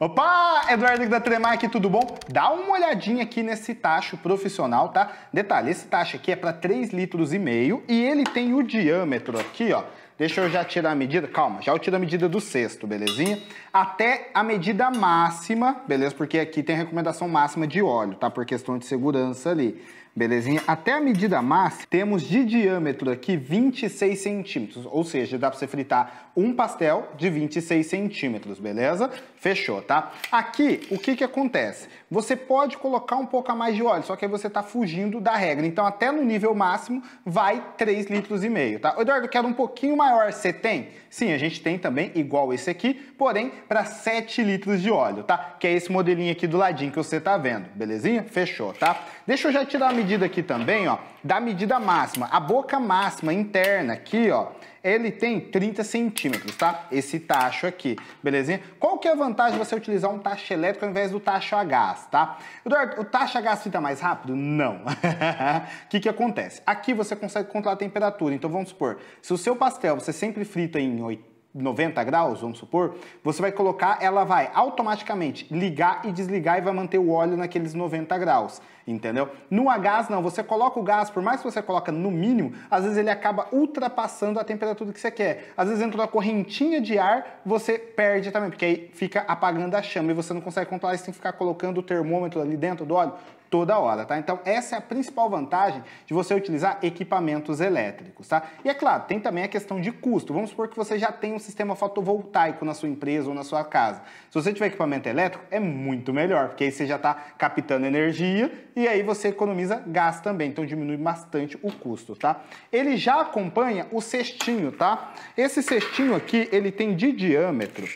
Opa, Eduardo da Tremac, tudo bom? Dá uma olhadinha aqui nesse tacho profissional, tá? Detalhe, esse tacho aqui é para 3,5 litros e meio e ele tem o diâmetro aqui, ó. Deixa eu já tirar a medida, calma, já eu tiro a medida do sexto, belezinha? Até a medida máxima, beleza? Porque aqui tem recomendação máxima de óleo, tá? Por questão de segurança ali belezinha? Até a medida máxima, temos de diâmetro aqui 26 centímetros, ou seja, dá para você fritar um pastel de 26 centímetros, beleza? Fechou, tá? Aqui, o que que acontece? Você pode colocar um pouco a mais de óleo, só que aí você tá fugindo da regra, então até no nível máximo vai 3 litros e meio, tá? Eduardo, eu quero um pouquinho maior, você tem? Sim, a gente tem também, igual esse aqui, porém para 7 litros de óleo, tá? Que é esse modelinho aqui do ladinho que você tá vendo, belezinha? Fechou, tá? Deixa eu já tirar a medida medida aqui também, ó, da medida máxima. A boca máxima interna aqui, ó, ele tem 30 centímetros, tá? Esse tacho aqui, belezinha? Qual que é a vantagem de você utilizar um tacho elétrico ao invés do tacho a gás, tá? Eduardo, o tacho a gás fica mais rápido? Não. O que que acontece? Aqui você consegue controlar a temperatura. Então vamos supor, se o seu pastel você sempre frita em 80, 90 graus, vamos supor, você vai colocar, ela vai automaticamente ligar e desligar e vai manter o óleo naqueles 90 graus entendeu? No a gás não, você coloca o gás, por mais que você coloca no mínimo, às vezes ele acaba ultrapassando a temperatura que você quer. Às vezes dentro da correntinha de ar você perde também, porque aí fica apagando a chama e você não consegue controlar, você tem que ficar colocando o termômetro ali dentro do óleo toda hora, tá? Então essa é a principal vantagem de você utilizar equipamentos elétricos, tá? E é claro, tem também a questão de custo. Vamos supor que você já tem um sistema fotovoltaico na sua empresa ou na sua casa. Se você tiver equipamento elétrico, é muito melhor, porque aí você já está captando energia e aí você economiza gás também, então diminui bastante o custo, tá? Ele já acompanha o cestinho, tá? Esse cestinho aqui, ele tem de diâmetro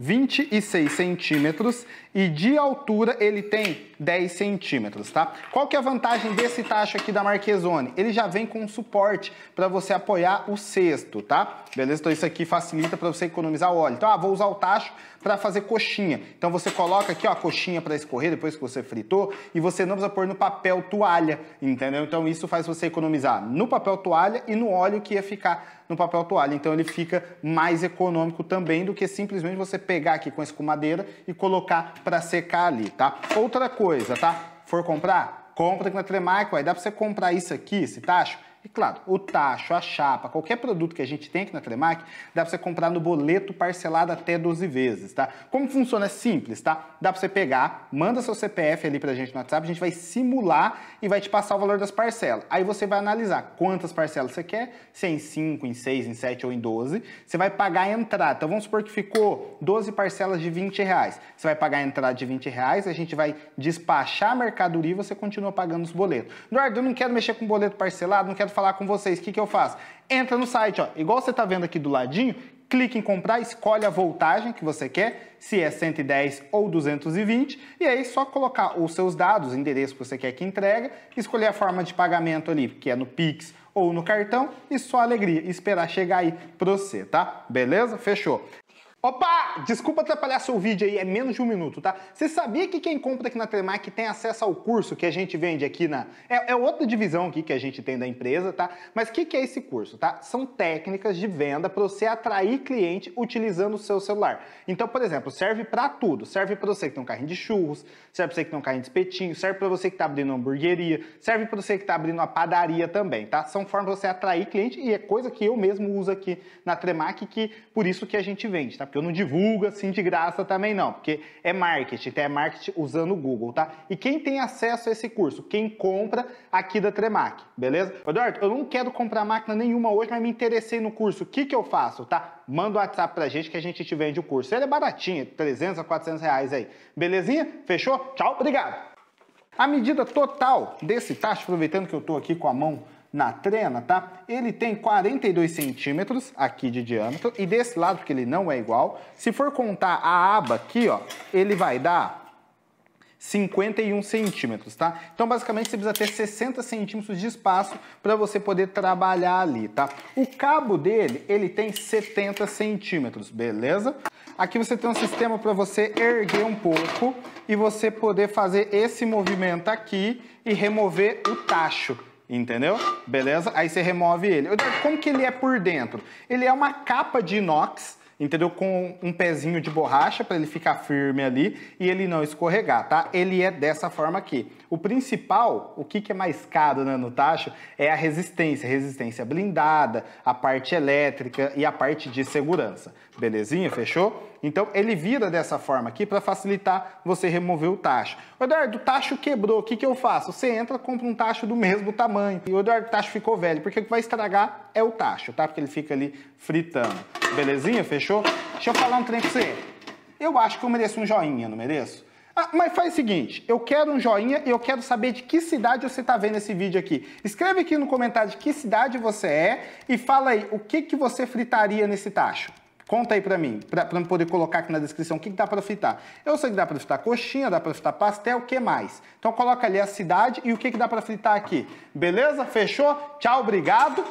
26 centímetros e de altura ele tem 10 centímetros, tá? Qual que é a vantagem desse tacho aqui da Marquezone? Ele já vem com suporte para você apoiar o cesto, tá? Beleza? Então isso aqui facilita para você economizar óleo. Então, ah, vou usar o tacho para fazer coxinha. Então você coloca aqui, ó, a coxinha para escorrer depois que você fritou e você não precisa pôr no papel toalha, entendeu? Então isso faz você economizar no papel toalha e no óleo que ia ficar no papel toalha. Então ele fica mais econômico também do que simplesmente você pegar aqui com a escumadeira e colocar para secar ali, tá? Outra coisa, tá? For comprar, compra aqui na Tremac, vai. Dá para você comprar isso aqui, esse tacho, tá e claro, o tacho, a chapa, qualquer produto que a gente tem aqui na Tremac, dá para você comprar no boleto parcelado até 12 vezes, tá? Como funciona é simples, tá? Dá para você pegar, manda seu CPF ali pra gente no WhatsApp, a gente vai simular e vai te passar o valor das parcelas. Aí você vai analisar quantas parcelas você quer, se é em 5, em 6, em 7 ou em 12. Você vai pagar a entrada. Então vamos supor que ficou 12 parcelas de 20 reais. Você vai pagar a entrada de 20 reais, a gente vai despachar a mercadoria e você continua pagando os boletos. Eduardo, eu não quero mexer com boleto parcelado, não quero falar com vocês. O que, que eu faço? Entra no site, ó, igual você está vendo aqui do ladinho, clique em comprar, escolhe a voltagem que você quer, se é 110 ou 220, e aí é só colocar os seus dados, o endereço que você quer que entrega, escolher a forma de pagamento ali, que é no Pix ou no cartão, e só alegria, esperar chegar aí para você, tá? Beleza? Fechou. Opa! Desculpa atrapalhar seu vídeo aí, é menos de um minuto, tá? Você sabia que quem compra aqui na Tremac tem acesso ao curso que a gente vende aqui na... É, é outra divisão aqui que a gente tem da empresa, tá? Mas o que, que é esse curso, tá? São técnicas de venda para você atrair cliente utilizando o seu celular. Então, por exemplo, serve para tudo. Serve para você que tem um carrinho de churros, serve para você que tem um carrinho de espetinho, serve para você que está abrindo uma hamburgueria, serve para você que está abrindo uma padaria também, tá? São formas de você atrair cliente e é coisa que eu mesmo uso aqui na Tremac que por isso que a gente vende, tá? porque eu não divulgo assim de graça também não, porque é marketing, então é marketing usando o Google, tá? E quem tem acesso a esse curso? Quem compra aqui da Tremac, beleza? Eduardo, eu não quero comprar máquina nenhuma hoje, mas me interessei no curso, o que que eu faço, tá? Manda o um WhatsApp pra gente que a gente te vende o curso. Ele é baratinho, 300 a 400 reais aí. Belezinha? Fechou? Tchau, obrigado! A medida total desse tacho, aproveitando que eu tô aqui com a mão na trena, tá? Ele tem 42 centímetros aqui de diâmetro e desse lado, porque ele não é igual, se for contar a aba aqui, ó, ele vai dar 51 centímetros, tá? Então, basicamente, você precisa ter 60 centímetros de espaço para você poder trabalhar ali, tá? O cabo dele, ele tem 70 centímetros, beleza? Aqui você tem um sistema para você erguer um pouco e você poder fazer esse movimento aqui e remover o tacho, Entendeu? Beleza? Aí você remove ele. Como que ele é por dentro? Ele é uma capa de inox entendeu? Com um pezinho de borracha para ele ficar firme ali e ele não escorregar, tá? Ele é dessa forma aqui. O principal, o que, que é mais caro né, no tacho, é a resistência, resistência blindada, a parte elétrica e a parte de segurança. Belezinha? Fechou? Então ele vira dessa forma aqui para facilitar você remover o tacho. Eduardo, o tacho quebrou, o que, que eu faço? Você entra, compra um tacho do mesmo tamanho. E o Eduardo, o tacho ficou velho, porque o que vai estragar é o tacho, tá? Porque ele fica ali fritando. Belezinha? Fechou? Deixa eu falar um trem pra você. Eu acho que eu mereço um joinha, não mereço? Ah, mas faz o seguinte, eu quero um joinha e eu quero saber de que cidade você está vendo esse vídeo aqui. Escreve aqui no comentário de que cidade você é e fala aí o que, que você fritaria nesse tacho. Conta aí pra mim, pra, pra poder colocar aqui na descrição o que, que dá pra fritar. Eu sei que dá pra fritar coxinha, dá pra fritar pastel, o que mais? Então coloca ali a cidade e o que, que dá pra fritar aqui. Beleza? Fechou? Tchau, obrigado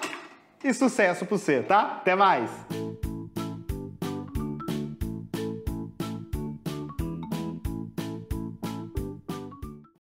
e sucesso pra você, tá? Até mais!